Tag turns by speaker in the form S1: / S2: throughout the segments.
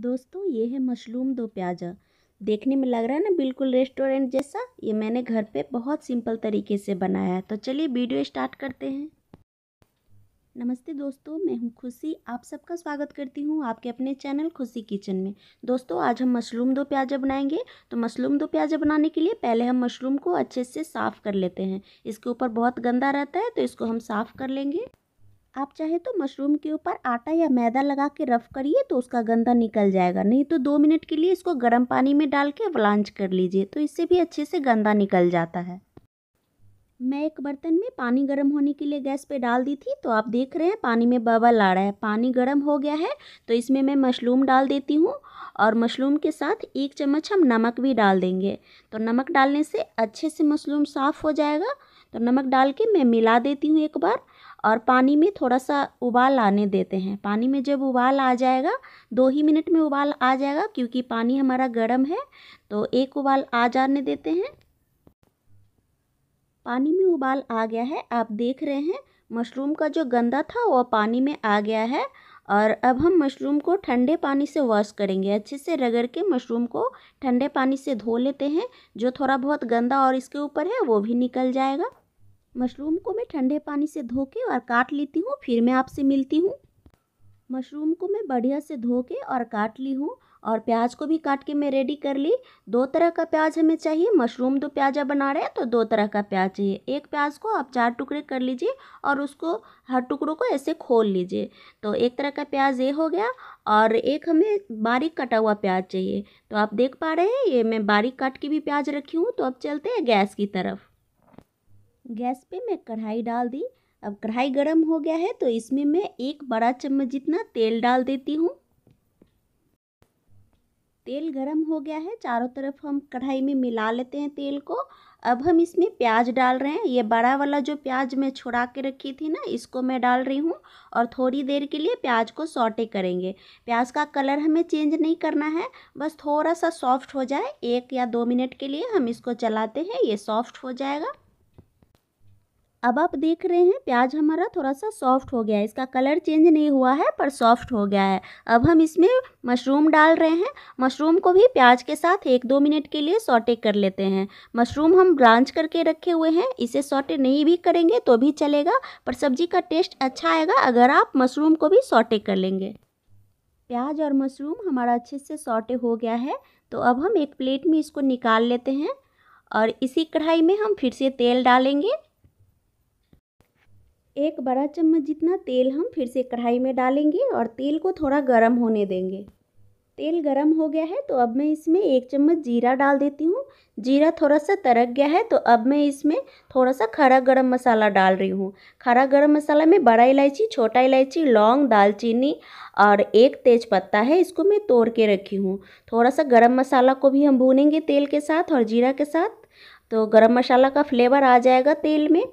S1: दोस्तों ये है मशरूम दो प्याजा देखने में लग रहा है ना बिल्कुल रेस्टोरेंट जैसा ये मैंने घर पे बहुत सिंपल तरीके से बनाया है तो चलिए वीडियो स्टार्ट करते हैं नमस्ते दोस्तों मैं हूँ खुशी आप सबका स्वागत करती हूँ आपके अपने चैनल खुशी किचन में दोस्तों आज हम मशरूम दो प्याजा बनाएंगे तो मशरूम दो प्याजा बनाने के लिए पहले हम मशरूम को अच्छे से साफ़ कर लेते हैं इसके ऊपर बहुत गंदा रहता है तो इसको हम साफ़ कर लेंगे आप चाहे तो मशरूम के ऊपर आटा या मैदा लगा के रफ़ करिए तो उसका गंदा निकल जाएगा नहीं तो दो मिनट के लिए इसको गर्म पानी में डाल के वलांच कर लीजिए तो इससे भी अच्छे से गंदा निकल जाता है मैं एक बर्तन में पानी गर्म होने के लिए गैस पे डाल दी थी तो आप देख रहे हैं पानी में बबल आ रहा है पानी गर्म हो गया है तो इसमें मैं मशरूम डाल देती हूँ और मशरूम के साथ एक चम्मच हम नमक भी डाल देंगे तो नमक डालने से अच्छे से मशरूम साफ़ हो जाएगा तो नमक डाल के मैं मिला देती हूँ एक बार और पानी में थोड़ा सा उबाल आने देते हैं पानी में जब उबाल आ जाएगा दो ही मिनट में उबाल आ जाएगा क्योंकि पानी हमारा गर्म है तो एक उबाल आ जाने देते हैं पानी में उबाल आ गया है आप देख रहे हैं मशरूम का जो गंदा था वो पानी में आ गया है और अब हम मशरूम को ठंडे पानी से वॉश करेंगे अच्छे से रगड़ के मशरूम को ठंडे पानी से धो लेते हैं जो थोड़ा बहुत गंदा और इसके ऊपर है वो भी निकल जाएगा मशरूम को मैं ठंडे पानी से धो के और काट लेती हूँ फिर मैं आपसे मिलती हूँ मशरूम को मैं बढ़िया से धो के और काट ली हूँ और प्याज को भी काट के मैं रेडी कर ली दो तरह का प्याज हमें चाहिए मशरूम दो प्याजा बना रहे हैं तो दो तरह का प्याज चाहिए एक प्याज को आप चार टुकड़े कर लीजिए और उसको हर टुकड़ों को ऐसे खोल लीजिए तो एक तरह का प्याज ये हो गया और एक हमें बारीक कटा हुआ प्याज चाहिए तो आप देख पा रहे हैं ये मैं बारीक काट के भी प्याज रखी हूँ तो अब चलते हैं गैस की तरफ गैस पे मैं कढ़ाई डाल दी अब कढ़ाई गरम हो गया है तो इसमें मैं एक बड़ा चम्मच जितना तेल डाल देती हूँ तेल गरम हो गया है चारों तरफ हम कढ़ाई में मिला लेते हैं तेल को अब हम इसमें प्याज डाल रहे हैं ये बड़ा वाला जो प्याज मैं छुड़ा के रखी थी ना इसको मैं डाल रही हूँ और थोड़ी देर के लिए प्याज को सॉटे करेंगे प्याज का कलर हमें चेंज नहीं करना है बस थोड़ा सा सॉफ्ट हो जाए एक या दो मिनट के लिए हम इसको चलाते हैं ये सॉफ्ट हो जाएगा अब आप देख रहे हैं प्याज हमारा थोड़ा सा सॉफ्ट हो गया है इसका कलर चेंज नहीं हुआ है पर सॉफ्ट हो गया है अब हम इसमें मशरूम डाल रहे हैं मशरूम को भी प्याज के साथ एक दो मिनट के लिए सॉटे कर लेते हैं मशरूम हम ब्रांच करके रखे हुए हैं इसे सॉटे नहीं भी करेंगे तो भी चलेगा पर सब्जी का टेस्ट अच्छा आएगा अगर आप मशरूम को भी सॉटे कर लेंगे प्याज और मशरूम हमारा अच्छे से सॉटे हो गया है तो अब हम एक प्लेट में इसको निकाल लेते हैं और इसी कढ़ाई में हम फिर से तेल डालेंगे एक बड़ा चम्मच जितना तेल हम फिर से कढ़ाई में डालेंगे और तेल को थोड़ा गर्म होने देंगे तेल गर्म हो गया है तो अब मैं इसमें एक चम्मच जीरा डाल देती हूँ जीरा थोड़ा सा तरक गया है तो अब मैं इसमें थोड़ा सा खरा गरम मसाला डाल रही हूँ खरा गरम मसाला में बड़ा इलायची छोटा इलायची लौंग दालचीनी और एक तेज पत्ता है इसको मैं तोड़ के रखी हूँ थोड़ा सा गरम मसाला को भी हम भूनेंगे तेल के साथ और जीरा के साथ तो गरम मसाला का फ्लेवर आ जाएगा तेल में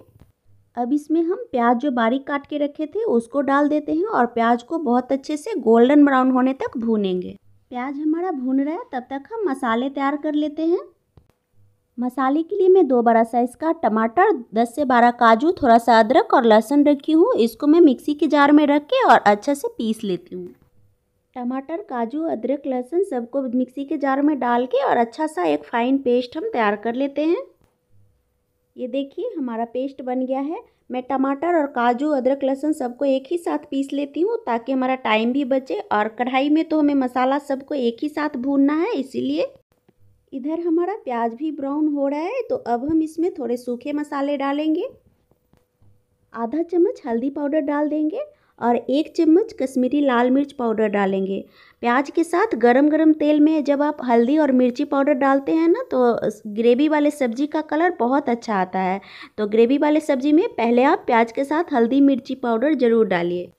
S1: अब इसमें हम प्याज जो बारीक काट के रखे थे उसको डाल देते हैं और प्याज को बहुत अच्छे से गोल्डन ब्राउन होने तक भूनेंगे प्याज हमारा भून रहा है तब तक हम मसाले तैयार कर लेते हैं मसाले के लिए मैं दो बड़ा साइज़ का टमाटर दस से बारह काजू थोड़ा सा अदरक और लहसुन रखी हूँ इसको मैं मिक्सी के जार में रख के और अच्छे से पीस लेती हूँ टमाटर काजू अदरक लहसुन सबको मिक्सी के जार में डाल के और अच्छा सा एक फाइन पेस्ट हम तैयार कर लेते हैं ये देखिए हमारा पेस्ट बन गया है मैं टमाटर और काजू अदरक लहसुन सबको एक ही साथ पीस लेती हूँ ताकि हमारा टाइम भी बचे और कढ़ाई में तो हमें मसाला सबको एक ही साथ भूनना है इसीलिए इधर हमारा प्याज भी ब्राउन हो रहा है तो अब हम इसमें थोड़े सूखे मसाले डालेंगे आधा चम्मच हल्दी पाउडर डाल देंगे और एक चम्मच कश्मीरी लाल मिर्च पाउडर डालेंगे प्याज के साथ गरम गरम तेल में जब आप हल्दी और मिर्ची पाउडर डालते हैं ना तो ग्रेवी वाले सब्जी का कलर बहुत अच्छा आता है तो ग्रेवी वाले सब्जी में पहले आप प्याज के साथ हल्दी मिर्ची पाउडर ज़रूर डालिए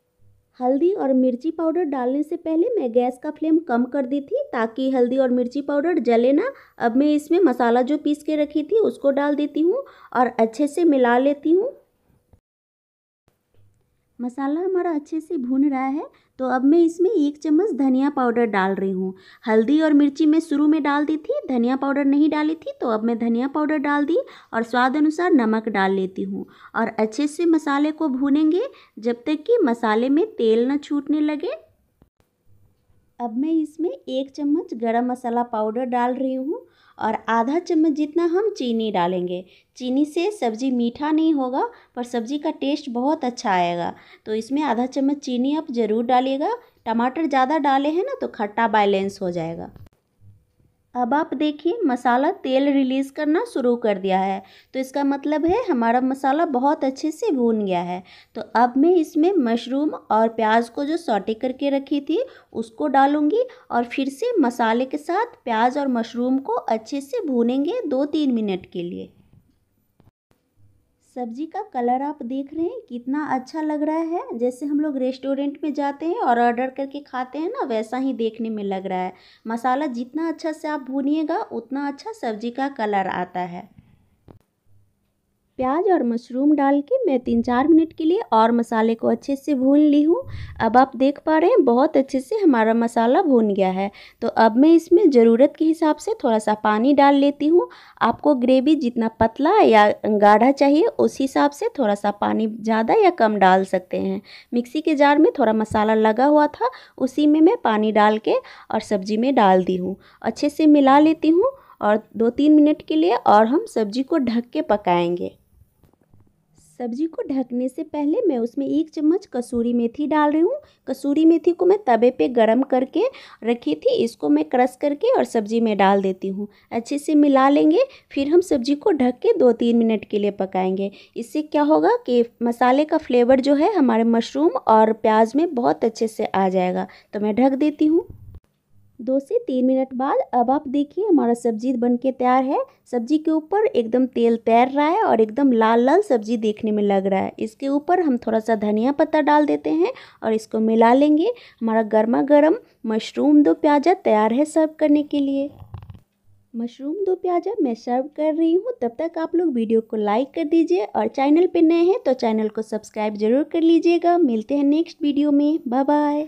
S1: हल्दी और मिर्ची पाउडर डालने से पहले मैं गैस का फ्लेम कम कर दी थी ताकि हल्दी और मिर्ची पाउडर जले ना अब मैं इसमें मसाला जो पीस के रखी थी उसको डाल देती हूँ और अच्छे से मिला लेती हूँ मसाला हमारा अच्छे से भून रहा है तो अब मैं इसमें एक चम्मच धनिया पाउडर डाल रही हूँ हल्दी और मिर्ची मैं शुरू में डाल दी थी धनिया पाउडर नहीं डाली थी तो अब मैं धनिया पाउडर डाल दी और स्वाद अनुसार नमक डाल लेती हूँ और अच्छे से मसाले को भूनेंगे जब तक कि मसाले में तेल ना छूटने लगे अब मैं इसमें एक चम्मच गरम मसाला पाउडर डाल रही हूँ और आधा चम्मच जितना हम चीनी डालेंगे चीनी से सब्ज़ी मीठा नहीं होगा पर सब्ज़ी का टेस्ट बहुत अच्छा आएगा तो इसमें आधा चम्मच चीनी आप ज़रूर डालिएगा टमाटर ज़्यादा डाले हैं ना तो खट्टा बैलेंस हो जाएगा अब आप देखिए मसाला तेल रिलीज़ करना शुरू कर दिया है तो इसका मतलब है हमारा मसाला बहुत अच्छे से भून गया है तो अब मैं इसमें मशरूम और प्याज को जो सॉटे करके रखी थी उसको डालूँगी और फिर से मसाले के साथ प्याज और मशरूम को अच्छे से भूनेंगे दो तीन मिनट के लिए सब्जी का कलर आप देख रहे हैं कितना अच्छा लग रहा है जैसे हम लोग रेस्टोरेंट में जाते हैं और ऑर्डर करके खाते हैं ना वैसा ही देखने में लग रहा है मसाला जितना अच्छा से आप भूनिएगा उतना अच्छा सब्जी का कलर आता है प्याज और मशरूम डाल के मैं तीन चार मिनट के लिए और मसाले को अच्छे से भून ली हूँ अब आप देख पा रहे हैं बहुत अच्छे से हमारा मसाला भून गया है तो अब मैं इसमें ज़रूरत के हिसाब से थोड़ा सा पानी डाल लेती हूँ आपको ग्रेवी जितना पतला या गाढ़ा चाहिए उस हिसाब से थोड़ा सा पानी ज़्यादा या कम डाल सकते हैं मिक्सी के जार में थोड़ा मसाला लगा हुआ था उसी में मैं पानी डाल के और सब्ज़ी में डाल दी हूँ अच्छे से मिला लेती हूँ और दो तीन मिनट के लिए और हम सब्ज़ी को ढक के पकाएँगे सब्जी को ढकने से पहले मैं उसमें एक चम्मच कसूरी मेथी डाल रही हूँ कसूरी मेथी को मैं तवे पे गरम करके रखी थी इसको मैं क्रश करके और सब्जी में डाल देती हूँ अच्छे से मिला लेंगे फिर हम सब्जी को ढक के दो तीन मिनट के लिए पकाएंगे इससे क्या होगा कि मसाले का फ्लेवर जो है हमारे मशरूम और प्याज में बहुत अच्छे से आ जाएगा तो मैं ढक देती हूँ दो से तीन मिनट बाद अब आप देखिए हमारा सब्जी बन के तैयार है सब्जी के ऊपर एकदम तेल तैर रहा है और एकदम लाल लाल सब्जी देखने में लग रहा है इसके ऊपर हम थोड़ा सा धनिया पत्ता डाल देते हैं और इसको मिला लेंगे हमारा गर्मा गर्म मशरूम दो प्याजा तैयार है सर्व करने के लिए मशरूम दो प्याजा मैं सर्व कर रही हूँ तब तक आप लोग वीडियो को लाइक कर दीजिए और चैनल पर नए हैं तो चैनल को सब्सक्राइब जरूर कर लीजिएगा मिलते हैं नेक्स्ट वीडियो में बाय